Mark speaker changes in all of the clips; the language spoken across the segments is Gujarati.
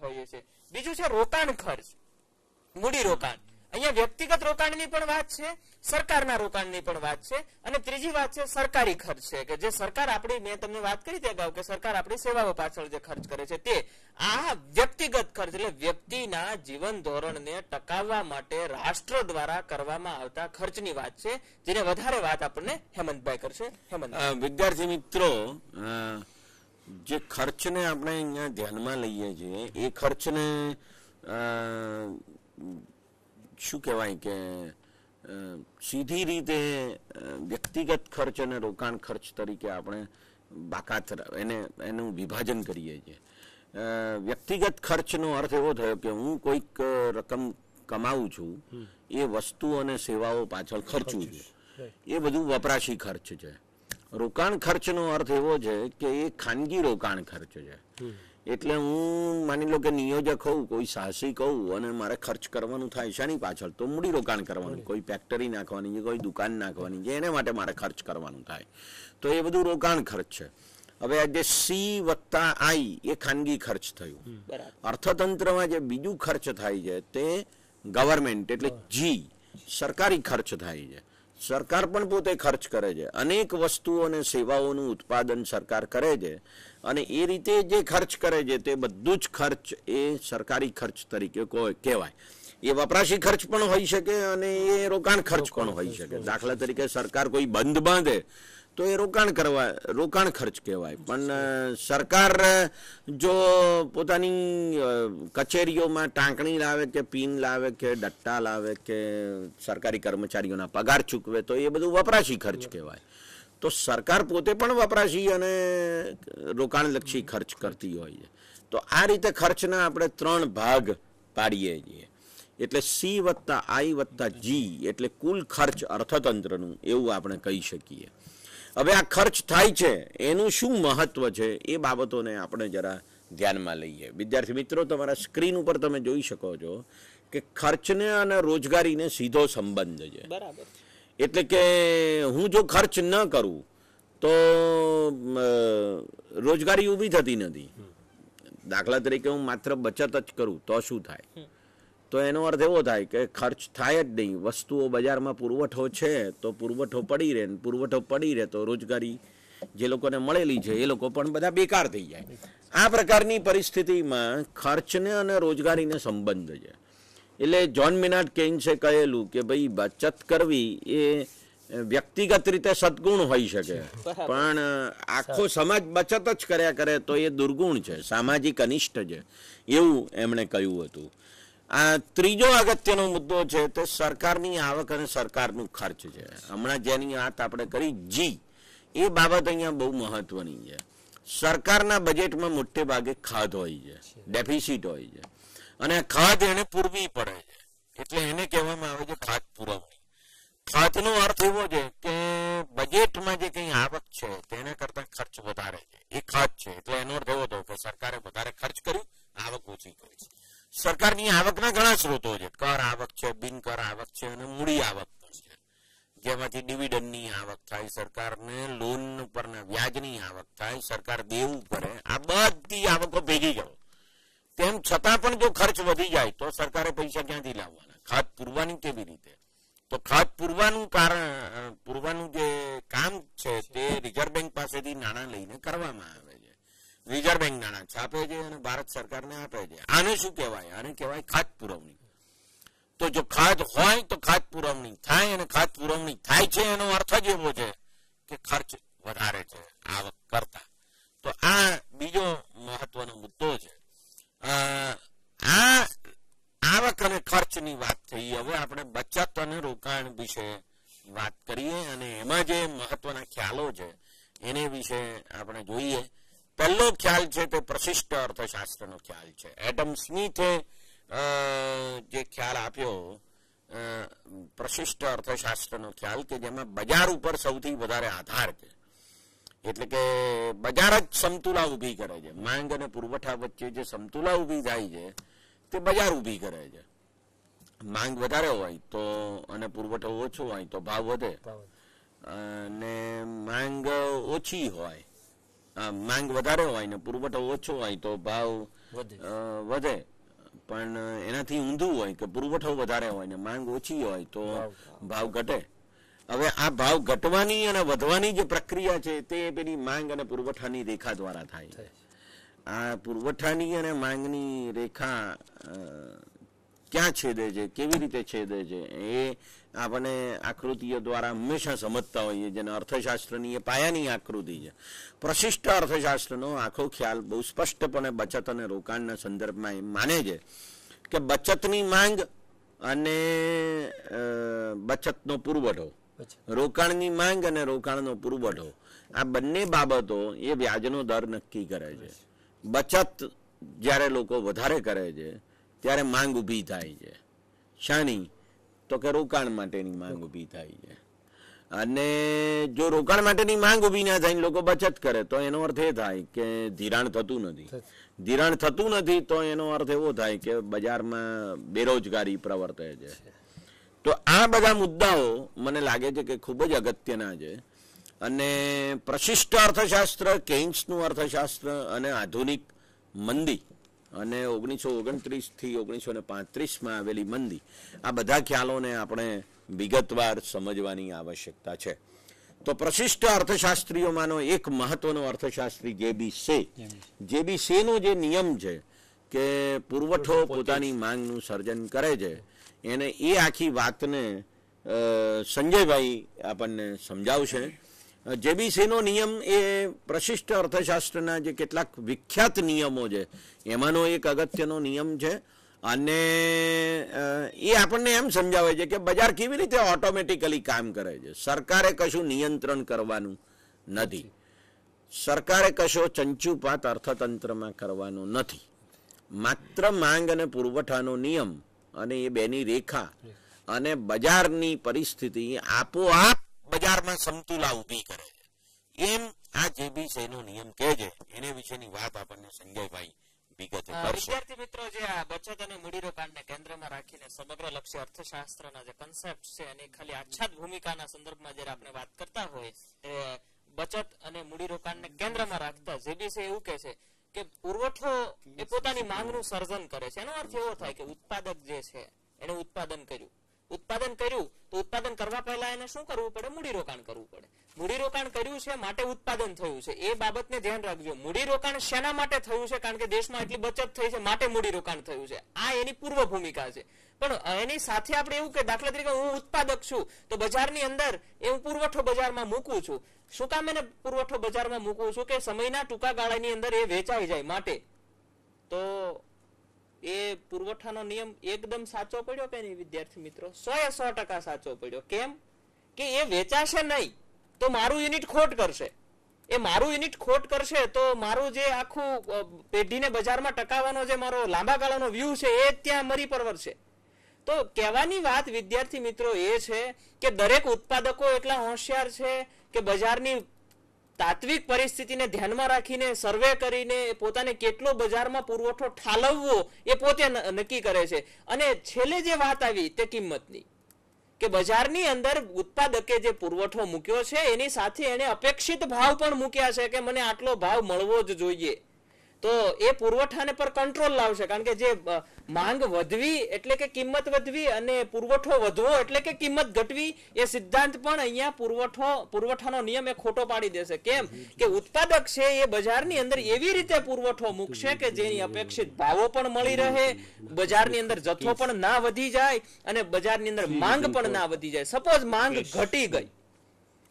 Speaker 1: હોઈએ છે બીજું છે રોકાણ ખર્ચ મૂડી રોકાણ અહીંયા વ્યક્તિગત રોકાણની પણ વાત છે સરકારના રોકાણની પણ વાત છે અને ત્રીજી વાત છે સરકારી ખર્ચ છે કે જે સરકાર આપણી મેં તમને વાત કરી તે અગાઉ કે સરકાર આપણી સેવાઓ પાછળ જે ખર્ચ કરે છે તે આ વ્યક્તિગત ખર્ચ એટલે વ્યક્તિના જીવન ધોરણને ટકાવવા માટે રાષ્ટ્ર દ્વારા કરવામાં આવતા ખર્ચની વાત છે જેને વધારે વાત આપણને હેમંતભાઈ કરશે હેમંત વિદ્યાર્થી
Speaker 2: મિત્રો જે ખર્ચને આપણે અહીંયા ધ્યાનમાં લઈએ છીએ એ ખર્ચને શું કહેવાય કે સીધી રીતે વ્યક્તિગત ખર્ચ અને રોકાણ ખર્ચ તરીકે આપણે બાકાત એને એનું વિભાજન કરીએ છીએ વ્યક્તિગત ખર્ચનો અર્થ એવો થયો કે હું કોઈક રકમ કમાવું છું એ વસ્તુ અને સેવાઓ પાછળ ખર્ચું છું એ બધું વપરાશી ખર્ચ છે રોકાણ ખર્ચનો અર્થ એવો છે કે એ ખાનગી રોકાણ ખર્ચ છે એટલે હું માની લો કે નિયોજક હોઉં કોઈ સાહસિક હોઉં અને મારે ખર્ચ કરવાનું થાય શાની પાછળ તો મૂડી રોકાણ કરવાનું કોઈ ફેક્ટરી નાખવાની છે કોઈ દુકાન નાખવાની છે એને માટે મારે ખર્ચ કરવાનું થાય તો એ બધું રોકાણ ખર્ચ છે હવે આજે સી વત્તા આઈ એ ખાનગી ખર્ચ થયું અર્થતંત્રમાં જે બીજું ખર્ચ થાય છે તે ગવર્મેન્ટ એટલે જી સરકારી ખર્ચ થાય છે સરકાર પણ પોતે ખર્ચ કરે છે અનેક વસ્તુઓ અને સેવાઓનું ઉત્પાદન સરકાર કરે છે અને એ રીતે જે ખર્ચ કરે છે તે બધું જ ખર્ચ એ સરકારી ખર્ચ તરીકે કહેવાય એ વપરાશી ખર્ચ પણ હોઈ શકે અને એ રોકાણ ખર્ચ પણ હોઈ શકે દાખલા તરીકે સરકાર કોઈ બંધ બાંધે તો એ રોકાણ કરવા રોકાણ ખર્ચ કહેવાય પણ સરકાર જો પોતાની કચેરીઓમાં ટાંકણી લાવે કે પીન લાવે કે ડટ્ટા લાવે કે સરકારી કર્મચારીઓના પગાર ચૂકવે તો એ બધું વપરાશી ખર્ચ કહેવાય તો સરકાર પોતે પણ વપરાશી અને રોકાણલક્ષી ખર્ચ કરતી હોય છે તો આ રીતે ખર્ચના આપણે ત્રણ ભાગ પાડીએ છીએ એટલે સી વત્તા આઈ વત્તા જી એટલે કુલ ખર્ચ અર્થતંત્રનું એવું આપણે કહી શકીએ હવે આ ખર્ચ થાય છે એનું શું મહત્વ છે એ બાબતોને આપણે જરા ધ્યાનમાં લઈએ વિદ્યાર્થી મિત્રો તમારા સ્ક્રીન ઉપર તમે જોઈ શકો છો કે ખર્ચને અને રોજગારીને સીધો સંબંધ છે બરાબર એટલે કે હું જો ખર્ચ ન કરું તો રોજગારી ઊભી થતી નથી દાખલા તરીકે હું માત્ર બચત જ કરું તો શું થાય તો એનો અર્થ એવો થાય કે ખર્ચ થાય જ નહીં વસ્તુઓ બજારમાં પુરવઠો છે તો પુરવઠો પડી રહે પુરવઠો પડી રહે તો રોજગારી જે લોકોને મળેલી છે એ લોકો પણ બધા બેકાર થઈ જાય આ પ્રકારની પરિસ્થિતિમાં ખર્ચને અને રોજગારીને સંબંધ છે એટલે જ્હોન મિનાટ કેન્સે કહેલું કે ભાઈ બચત કરવી એ વ્યક્તિગત રીતે સદગુણ હોઈ શકે પણ આખો સમાજ બચત જ કર્યા કરે તો એ દુર્ગુણ છે સામાજિક અનિષ્ટ છે એવું એમણે કહ્યું હતું આ ત્રીજો અગત્યનો મુદ્દો છે તે સરકારની આવક અને સરકારનું ખર્ચ છે હમણાં જેની વાત આપણે કરી જી એ બાબત અહીંયા બહુ મહત્વની છે સરકારના બજેટમાં મોટે ભાગે ખાધ હોય છે ડેફિસિટ હોય છે અને ખાધ એને પૂરવી પડે છે એટલે એને કહેવામાં આવે છે ખાધ પુરવણી ખાધનો અર્થ એવો છે કે બજેટમાં જે કંઈ આવક છે તેના કરતા ખર્ચ વધારે છે એ ખાધ છે એટલે એનો અર્થ એવો હતો કે સરકારે વધારે ખર્ચ કર્યું આવક ઓછી કરી સરકારની આવકના ઘણા સ્ત્રોતો છે કર આવક છે બિનકર આવક છે અને મૂડી આવક પણ છે જેમાંથી ડિવિડન્ડની આવક થાય સરકારને લોન ઉપરના વ્યાજની આવક થાય સરકાર દેવું પડે આ બધી આવકો ભેગી કરો તેમ છતાં પણ જો ખર્ચ વધી જાય તો સરકારે પૈસા ક્યાંથી લાવવાના ખાત પૂરવાની કેવી રીતે તો ખાત પૂરવાનું કારણ પૂરવાનું જે કામ છે તે રિઝર્વ બેંક પાસેથી નાણાં લઈને કરવામાં આવે છે રિઝર્વ બેંક નાણાં આપે છે અને ભારત સરકારને આપે છે આને શું કહેવાય આને કહેવાય ખાત પુરવણી તો જો ખાત હોય તો ખાત પુરવણી થાય અને ખાત પુરવણી થાય છે એનો અર્થ જ એવો છે કે ખર્ચ વધારે છે આવક કરતા તો આ બીજો મહત્વનો મુદ્દો છે આ આવક અને ખર્ચની વાત થઈ હવે આપણે બચત અને રોકાણ વિશે વાત કરીએ અને એમાં જે મહત્વના ખ્યાલો છે એને વિશે આપણે જોઈએ પહેલો ખ્યાલ છે તે પ્રશિષ્ટ અર્થશાસ્ત્રનો ખ્યાલ છે એડમ સ્મિથે જે ખ્યાલ આપ્યો પ્રશિષ્ટ અર્થશાસ્ત્રનો ખ્યાલ કે જેમાં બજાર ઉપર સૌથી વધારે આધાર છે એટલે કે બજાર જ સમતુલા ઊભી કરે છે માંગ અને પુરવઠા વચ્ચે જે સમતુલા ઊભી થાય છે તે બજાર ઊભી કરે છે માંગ વધારે હોય તો અને પુરવઠો ઓછો હોય તો ભાવ વધે અને માંગ ઓછી હોય માંગ વધારે હોય ને પુરવઠો ઓછો હોય તો ભાવ વધે પણ એનાથી ઊંધું હોય કે પુરવઠો વધારે હોય ને માંગ ઓછી હોય તો ભાવ ઘટે હવે આ ભાવ ઘટવાની અને વધવાની જે પ્રક્રિયા છે તે પેલી માંગ અને પુરવઠાની રેખા દ્વારા થાય આ પુરવઠાની અને માંગની રેખા ક્યાં છેદે છે કેવી રીતે છેદે છે એ આપણે આકૃતિઓ દ્વારા હંમેશા સમજતા હોઈએ જેને અર્થશાસ્ત્રની એ પાયાની આકૃતિ છે પ્રશિષ્ટ અર્થશાસ્ત્રનો આખો ખ્યાલ બહુ સ્પષ્ટપણે બચત અને રોકાણના સંદર્ભમાં એમ માને છે કે બચતની માંગ અને બચતનો પુરવઠો રોકાણની માંગ અને રોકાણનો પુરવઠો આ બંને બાબતો એ વ્યાજનો દર નક્કી કરે છે બચત જ્યારે લોકો વધારે કરે છે ત્યારે માંગ ઊભી થાય છે શાની તો કે રોકાણ માટેની માંગ ઊભી થાય છે અને જો રોકાણ માટેની માંગ ઊભી ના થાય લોકો બચત કરે તો એનો અર્થ એ થાય કે ધિરાણ થતું નથી ધિરાણ થતું નથી તો એનો અર્થ એવો થાય કે બજારમાં બેરોજગારી પ્રવર્તે છે તો આ બધા મુદ્દાઓ મને લાગે છે કે ખૂબ જ અગત્યના છે અને પ્રશિષ્ટ અર્થશાસ્ત્ર કેન્સનું અર્થશાસ્ત્ર અને આધુનિક મંદી અને ઓગણીસો ઓગણત્રીસથી ઓગણીસો ને પાંત્રીસમાં આવેલી મંદી આ બધા ખ્યાલોને આપણે વિગતવાર સમજવાની આવશ્યકતા છે તો પ્રશિષ્ટ અર્થશાસ્ત્રીઓમાંનો એક મહત્વનો અર્થશાસ્ત્રી જેબી સે જેબી સેનો જે નિયમ છે કે પુરવઠો પોતાની માંગનું સર્જન કરે છે એને એ આખી વાતને સંજયભાઈ આપણને સમજાવશે જેબીસીનો નિયમ એ પ્રશિષ્ટ અર્થશાસ્ત્રના જે કેટલાક વિખ્યાત નિયમો છે એમાંનો એક અગત્યનો નિયમ છે અને એ આપણને એમ સમજાવે છે કે બજાર કેવી રીતે ઓટોમેટિકલી કામ કરે છે સરકારે કશું નિયંત્રણ કરવાનું નથી સરકારે કશો ચંચુપાત અર્થતંત્રમાં કરવાનો નથી માત્ર માંગ અને પુરવઠાનો નિયમ અને એ બેની રેખા અને બજારની પરિસ્થિતિ આપોઆપ વિચારમાં સમતુલા ઊભી કરે એમ આ જે બી સેનો નિયમ કહે એને વિશેની વાત આપણને સંજયભાઈ વિદ્યાર્થી
Speaker 1: મિત્રો જે આ બચત અને મૂડીરોકાણને કેન્દ્રમાં રાખીને સમગ્ર લક્ષ્ય અર્થશાસ્ત્રના જે કન્સેપ્ટ છે એની ખાલી આચ્છાદ ભૂમિકાના સંદર્ભમાં જ્યારે આપણે વાત કરતા હોય તે બચત અને મૂડીરોકાણને કેન્દ્રમાં રાખતા જે બી છે એવું કહે છે કે પુરવઠો એ પોતાની માંગનું સર્જન કરે છે એનો અર્થ એવો થાય કે ઉત્પાદક જે છે એને ઉત્પાદન કર્યું ઉત્પાદન કર્યું તો ઉત્પાદન કરવા પહેલા એને શું કરવું પડે મૂડીરોકાણ કરવું પડે મૂડીરોકાણ કર્યું છે માટે ઉત્પાદન થયું છે એ બાબતને ધ્યાન રાખજો મૂડીરોકાણ શેના માટે થયું છે કારણ કે દેશમાં એટલી બચત થઈ છે માટે મૂડીરોકાણ થયું છે આ એની પૂર્વ ભૂમિકા છે પણ એની સાથે આપણે એવું કે દાખલા તરીકે હું ઉત્પાદક છું તો બજારની અંદર એ હું પુરવઠો બજારમાં મૂકું છું શું કામ એને પુરવઠો બજારમાં મૂકું છું કે સમયના ટૂંકા ગાળાની અંદર એ વેચાઈ જાય માટે તો પુરવઠાનો નિયમ એકદમ સાચો પડ્યો કે નહીં વિદ્યાર્થી મિત્રો સો એ સો ટકા સાચો પડ્યો કેમ કે એ વેચાશે નહીં તો મારું યુનિટ ખોટ કરશે એ મારું યુનિટ ખોટ કરશે તો મારું જે આખું પેઢીને બજારમાં ટકાવવાનો જે મારો લાંબા ગાળાનો વ્યૂ છે એ ત્યાં મરી પરવરશે તો કહેવાની વાત વિદ્યાર્થી મિત્રો એ છે કે દરેક ઉત્પાદકો એટલા હોશિયાર છે કે બજારની તાત્વિક પરિસ્થિતિને ધ્યાનમાં રાખીને સર્વે કરીને પોતાને કેટલો બજારમાં પુરવઠો ઠાલવવો એ પોતે નક્કી કરે છે અને છેલ્લે જે વાત આવી તે કિંમતની કે બજારની અંદર ઉત્પાદકે જે પુરવઠો મૂક્યો છે એની સાથે એને અપેક્ષિત ભાવ પણ મૂક્યા છે કે મને આટલો ભાવ મળવો જ જોઈએ તો એ પુરવઠાને પર કંટ્રોલ લાવશે કારણ કે જે માંગ વધવી એટલે કે કિંમત વધવી અને પુરવઠો વધવો એટલે કે કિંમત ઘટવી એ સિદ્ધાંત પણ અહીંયા પુરવઠો પુરવઠાનો નિયમ એ ખોટો પાડી દેશે કેમ કે ઉત્પાદક છે એ બજારની અંદર એવી રીતે પુરવઠો મૂકશે કે જેની અપેક્ષિત ભાવો પણ મળી રહે બજારની અંદર જથ્થો પણ ના વધી જાય અને બજારની અંદર માંગ પણ ના વધી જાય સપોઝ માંગ ઘટી ગઈ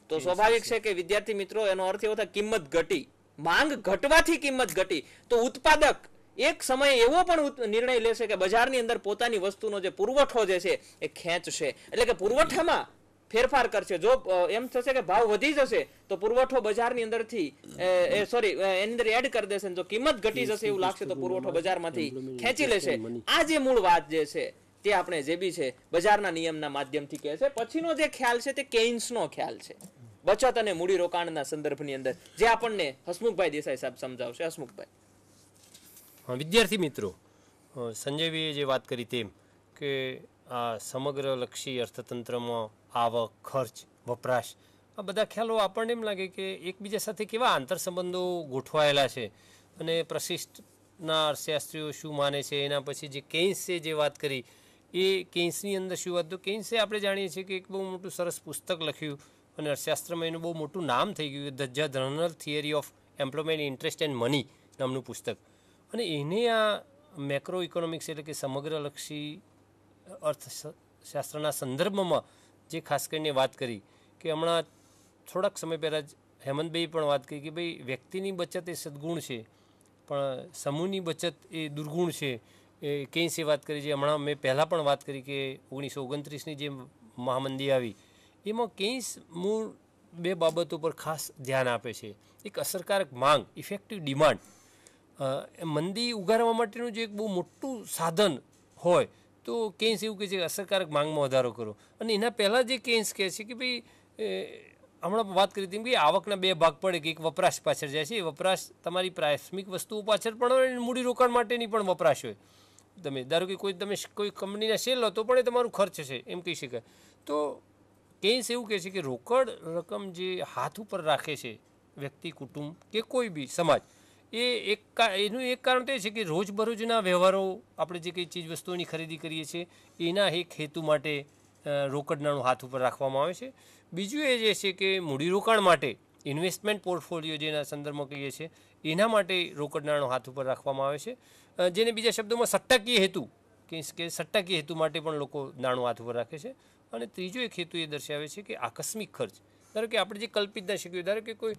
Speaker 1: તો સ્વાભાવિક છે કે વિદ્યાર્થી મિત્રો એનો અર્થ એવો થાય કિંમત ઘટી માંગ ઘટવાથી કિંમત ઘટી તો ઉત્પાદક એક સમયે એવો પણ નિર્ણય લેશે કે બજારની અંદર પોતાની વસ્તુનો જે પુરવઠો જે છે એ ખેંચશે એટલે કે પુરવઠામાં ફેરફાર કરશે જો એમ થશે કે ભાવ વધી જશે તો પુરવઠો બજારની અંદરથી એ સોરી એની અંદર એડ કરી દેશે જો કિંમત ઘટી જશે એવું લાગશે તો પુરવઠો બજારમાંથી ખેંચી લેશે આ જે મૂળ વાત જે છે તે આપણે જે બી છે બજારના નિયમના માધ્યમથી કહે છે પછીનો જે ખ્યાલ છે તે કેઇન્સનો ખ્યાલ છે બચત અને મૂડીરોકાણના સંદર્ભની અંદર જે આપણને હસમુખભાઈ દેસાઈ સાહેબ સમજાવશે હસમુખભાઈ
Speaker 3: વિદ્યાર્થી મિત્રો સંજયભાઈએ જે વાત કરી તેમ કે આ સમગ્ર લક્ષી અર્થતંત્રમાં આવક ખર્ચ વપરાશ આ બધા ખ્યાલો આપણને એમ લાગે કે એકબીજા સાથે કેવા આંતરસંબંધો ગોઠવાયેલા છે અને પ્રશિષ્ટના અર્થશાસ્ત્રીઓ શું માને છે એના પછી જે કેન્સે જે વાત કરી એ કેન્સની અંદર શું વાત તો કેન્સે આપણે જાણીએ છીએ કે એક બહુ મોટું સરસ પુસ્તક લખ્યું અને અર્થશાસ્ત્રમાં એનું બહુ મોટું નામ થઈ ગયું the general theory of employment interest and money નામનું પુસ્તક અને એને આ મેક્રો ઇકોનોમિક્સ એટલે કે સમગ્રલક્ષી અર્થશાસ્ત્રના સંદર્ભમાં જે ખાસ કરીને વાત કરી કે હમણાં થોડાક સમય પહેલાં જ હેમંતભાઈ પણ વાત કરી કે ભાઈ વ્યક્તિની બચત એ સદગુણ છે પણ સમૂહની બચત એ દુર્ગુણ છે એ કેન્સે વાત કરી જે હમણાં મેં પહેલાં પણ વાત કરી કે ઓગણીસો ઓગણત્રીસની જે મહામંદી આવી એમાં કેન્સ મૂળ બે બાબતો પર ખાસ ધ્યાન આપે છે એક અસરકારક માંગ ઇફેક્ટિવ ડિમાન્ડ મંદી ઉગારવા માટેનું જે એક બહુ મોટું સાધન હોય તો કેન્સ એવું કહે છે કે અસરકારક માંગમાં વધારો કરો અને એના પહેલાં જે કેન્સ કહે છે કે ભાઈ હમણાં વાત કરી હતી કે આવકના બે ભાગ પડે કે એક વપરાશ પાછળ જાય છે એ વપરાશ તમારી પ્રાથમિક વસ્તુઓ પાછળ પણ હોય અને મૂડીરોકાણ માટેની પણ વપરાશ હોય તમે ધારો કે કોઈ તમે કોઈ કંપનીના શેર લો તો પણ એ તમારું ખર્ચ છે એમ કહી શકાય તો કેન્સ એવું કહે છે કે રોકડ રકમ જે હાથ ઉપર રાખે છે વ્યક્તિ કુટુંબ કે કોઈ બી સમાજ એ એક એનું એક કારણ તે છે કે રોજબરોજના વ્યવહારો આપણે જે કંઈ ચીજવસ્તુઓની ખરીદી કરીએ છીએ એના એક હેતુ માટે રોકડનાણું હાથ ઉપર રાખવામાં આવે છે બીજું એ જે છે કે મૂડીરોકાણ માટે ઇન્વેસ્ટમેન્ટ પોર્ટફોલિયો જેના સંદર્ભમાં કહીએ છીએ એના માટે રોકડનાણું હાથ ઉપર રાખવામાં આવે છે જેને બીજા શબ્દોમાં સટ્ટાકીય હેતુ કે સટ્ટાકીય હેતુ માટે પણ લોકો નાણું હાથ ઉપર રાખે છે અને ત્રીજો એક હેતુ એ દર્શાવે છે કે આકસ્મિક ખર્ચ ધારો કે આપણે જે કલ્પિત ના શક્યું ધારો કે કોઈ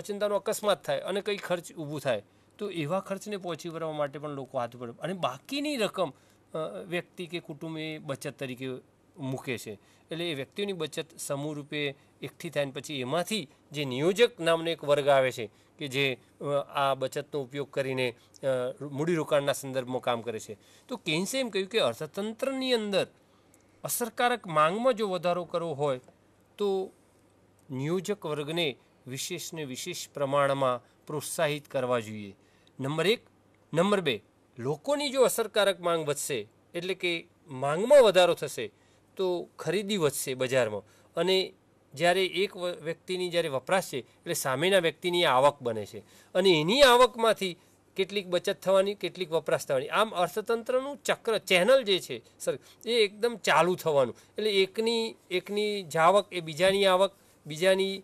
Speaker 3: અચિંતાનો અકસ્માત થાય અને કંઈ ખર્ચ ઊભું થાય તો એવા ખર્ચને પહોંચી વળવા માટે પણ લોકો હાથ પડે અને બાકીની રકમ વ્યક્તિ કે કુટુંબે બચત તરીકે મૂકે છે એટલે એ વ્યક્તિઓની બચત સમૂહ રૂપે એકઠી થાય પછી એમાંથી જે નિયોજક નામનો એક વર્ગ આવે છે કે જે આ બચતનો ઉપયોગ કરીને મૂડીરોકાણના સંદર્ભમાં કામ કરે છે તો કેન્સે એમ કહ્યું કે અર્થતંત્રની અંદર અસરકારક માંગમાં જો વધારો કરવો હોય તો નિયોજક વર્ગને વિશેષને વિશેષ પ્રમાણમાં પ્રોત્સાહિત કરવા જોઈએ નંબર એક નંબર બે લોકોની જો અસરકારક માંગ વધશે એટલે કે માંગમાં વધારો થશે તો ખરીદી વધશે બજારમાં અને જ્યારે એક વ્યક્તિની જ્યારે વપરાશ છે એટલે સામેના વ્યક્તિની આવક બને છે અને એની આવકમાંથી કેટલીક બચત થવાની કેટલીક વપરાશ થવાની આમ અર્થતંત્રનું ચક્ર ચેનલ જે છે સર એ એકદમ ચાલુ થવાનું એટલે એકની એકની જાવક એ બીજાની આવક બીજાની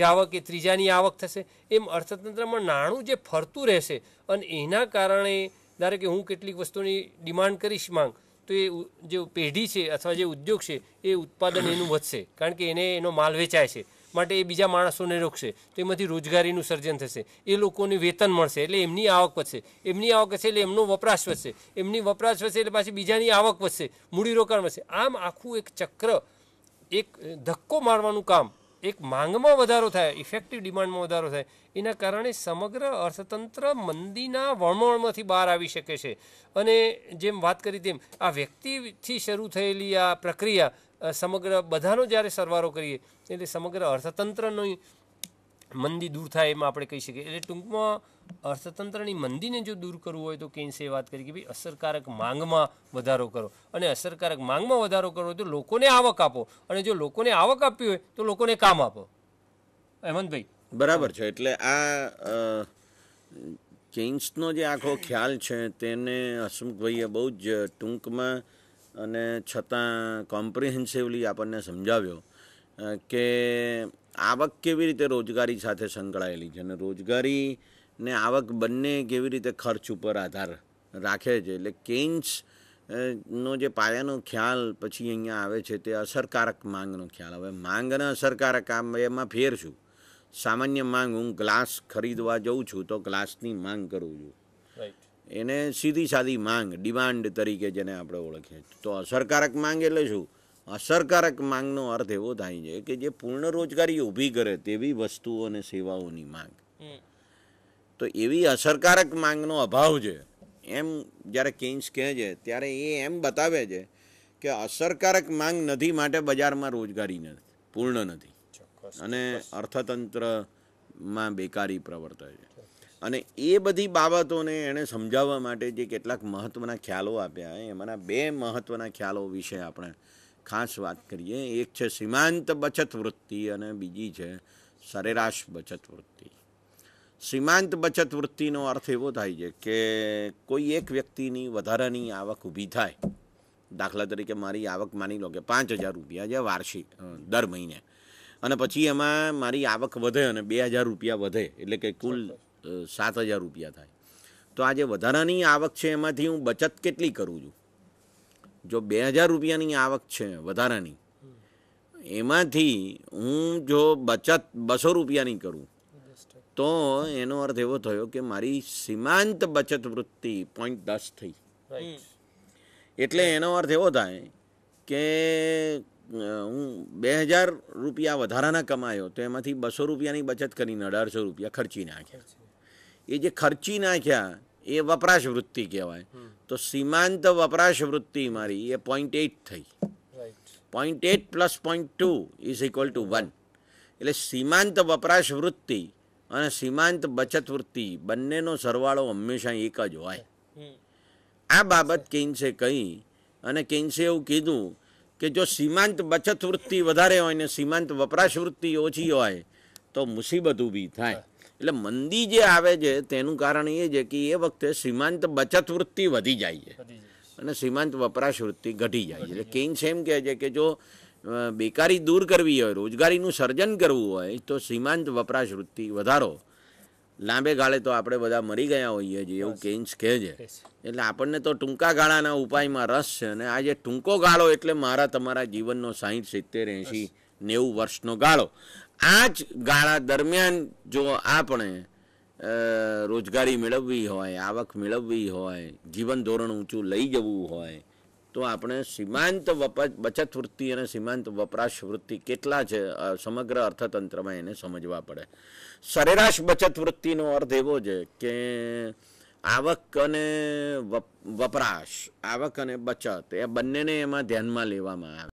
Speaker 3: જાવક એ ત્રીજાની આવક થશે એમ અર્થતંત્રમાં નાણું જે ફરતું રહેશે અને એના કારણે ધારે કે હું કેટલીક વસ્તુની ડિમાન્ડ કરીશ માંગ તો એ જે પેઢી છે અથવા જે ઉદ્યોગ છે એ ઉત્પાદન એનું વધશે કારણ કે એને એનો માલ વેચાય છે માટે એ બીજા માણસોને રોકશે તો એમાંથી રોજગારીનું સર્જન થશે એ લોકોને વેતન મળશે એટલે એમની આવક વધશે એમની આવક હશે એટલે એમનો વપરાશ વધશે એમની વપરાશ વધશે એટલે પાછી બીજાની આવક વધશે મૂડીરોકાણ વધશે આમ આખું એક ચક્ર એક ધક્કો મારવાનું કામ એક માંગમાં વધારો થાય ઇફેક્ટિવ ડિમાન્ડમાં વધારો થાય એના કારણે સમગ્ર અર્થતંત્ર મંદીના વણવણમાંથી બહાર આવી શકે છે અને જેમ વાત કરી તેમ આ વ્યક્તિથી શરૂ થયેલી આ પ્રક્રિયા સમગ્ર બધાનો જ્યારે સરવારો કરીએ એટલે સમગ્ર અર્થતંત્રની મંદી દૂર થાય એમાં આપણે કહી શકીએ એટલે ટૂંકમાં અર્થતંત્રની મંદીને જો દૂર કરવું હોય તો કેન્સે વાત કરી કે ભાઈ અસરકારક માંગમાં વધારો કરો અને અસરકારક માંગમાં વધારો કરો તો લોકોને આવક આપો અને જો લોકોને આવક આપવી હોય તો લોકોને કામ આપો હેમંતભાઈ બરાબર છે એટલે
Speaker 2: આ કેન્સનો જે આખો ખ્યાલ છે તેને હસમુખભાઈએ બહુ જ ટૂંકમાં અને છતાં કોમ્પ્રિહેન્સિવલી આપણને સમજાવ્યો કે આવક કેવી રીતે રોજગારી સાથે સંકળાયેલી છે અને રોજગારીને આવક બંને કેવી રીતે ખર્ચ ઉપર આધાર રાખે છે એટલે કેન્સ નો જે પાયાનો ખ્યાલ પછી અહીંયા આવે છે તે અસરકારક માંગનો ખ્યાલ હવે માંગને અસરકારક આમ એમાં ફેર શું સામાન્ય માંગ હું ગ્લાસ ખરીદવા જઉં છું તો ગ્લાસની માંગ કરું છું એને સીધી સાદી માંગ ડિમાન્ડ તરીકે જેને આપણે ઓળખીએ તો અસરકારક માંગ એટલે શું અસરકારક માંગનો અર્થ એવો થાય છે કે જે પૂર્ણ રોજગારી ઊભી કરે તેવી વસ્તુઓ અને સેવાઓની માંગ તો એવી અસરકારક માંગનો અભાવ છે એમ જ્યારે કેન્સ કહે છે ત્યારે એ એમ બતાવે છે કે અસરકારક માંગ નથી માટે બજારમાં રોજગારી નથી પૂર્ણ નથી અને અર્થતંત્રમાં બેકારી પ્રવર્તે છે અને એ બધી બાબતોને એણે સમજાવવા માટે જે કેટલાક મહત્ત્વના ખ્યાલો આપ્યા એમાંના બે મહત્ત્વના ખ્યાલો વિશે આપણે ખાસ વાત કરીએ એક છે સીમાંત બચત વૃત્તિ અને બીજી છે સરેરાશ બચત વૃત્તિ સીમાંત બચત વૃત્તિનો અર્થ એવો થાય છે કે કોઈ એક વ્યક્તિની વધારાની આવક ઊભી થાય દાખલા તરીકે મારી આવક માની લો કે પાંચ હજાર રૂપિયા છે વાર્ષિક દર મહિને અને પછી એમાં મારી આવક વધે અને બે હજાર રૂપિયા વધે એટલે કે કુલ સાત હજાર રૂપિયા થાય તો આજે વધારાની આવક છે એમાંથી હું બચત કેટલી કરું છું જો બે હજાર રૂપિયાની આવક છે વધારાની એમાંથી હું જો બચત બસો રૂપિયાની કરું તો એનો અર્થ એવો થયો કે મારી સીમાંત બચત વૃત્તિ પોઈન્ટ દસ થઈ એટલે એનો અર્થ એવો થાય કે હું બે હજાર રૂપિયા વધારાના કમાયો તો એમાંથી બસો રૂપિયાની બચત કરીને અઢારસો રૂપિયા ખર્ચી નાખ્યા એ જે ખર્ચી નાખ્યા એ વપરાશ વૃત્તિ કહેવાય તો સીમાંત વપરાશ વૃત્તિ મારી એ પોઈન્ટ એઇટ થઈ point eight plus point two is equal to one એટલે સીમાંત વપરાશ વૃત્તિ અને સીમાંત બચત વૃત્તિ બંનેનો સરવાળો હંમેશા એક જ હોય આ બાબત કિન્સે કહી અને કેન્સે એવું કીધું કે જો સીમાંત બચત વૃત્તિ વધારે હોય ને સીમાંત વપરાશ વૃત્તિ ઓછી હોય તો મુસીબત ઊભી થાય એટલે મંદી જે આવે છે તેનું કારણ એ છે કે એ વખતે સીમાંત બચત વૃત્તિ વધી જાય છે અને સીમાંત વપરાશ વૃત્તિ ઘટી જાય છે એટલે કેન્સ એમ કહે છે કે જો બેકારી દૂર કરવી હોય રોજગારીનું સર્જન કરવું હોય તો સીમાંત વપરાશ વૃત્તિ વધારો લાંબે ગાળે તો આપણે બધા મરી ગયા હોઈએ છીએ એવું કેન્સ કહે છે એટલે આપણને તો ટૂંકા ગાળાના ઉપાયમાં રસ છે અને આ જે ટૂંકો ગાળો એટલે મારા તમારા જીવનનો સાહીઠ સિત્તેર એંશી નેવું વર્ષનો ગાળો આ જ ગાળા દરમિયાન જો આપણે રોજગારી મેળવવી હોય આવક મેળવવી હોય જીવન ધોરણ ઊંચું લઈ જવું હોય તો આપણે સીમાંત બચત વૃત્તિ અને સીમાંત વપરાશ વૃત્તિ કેટલા છે સમગ્ર અર્થતંત્રમાં એને સમજવા પડે સરેરાશ બચત વૃત્તિનો અર્થ એવો છે કે આવક અને વપરાશ આવક અને બચત એ બંનેને એમાં ધ્યાનમાં લેવામાં આવે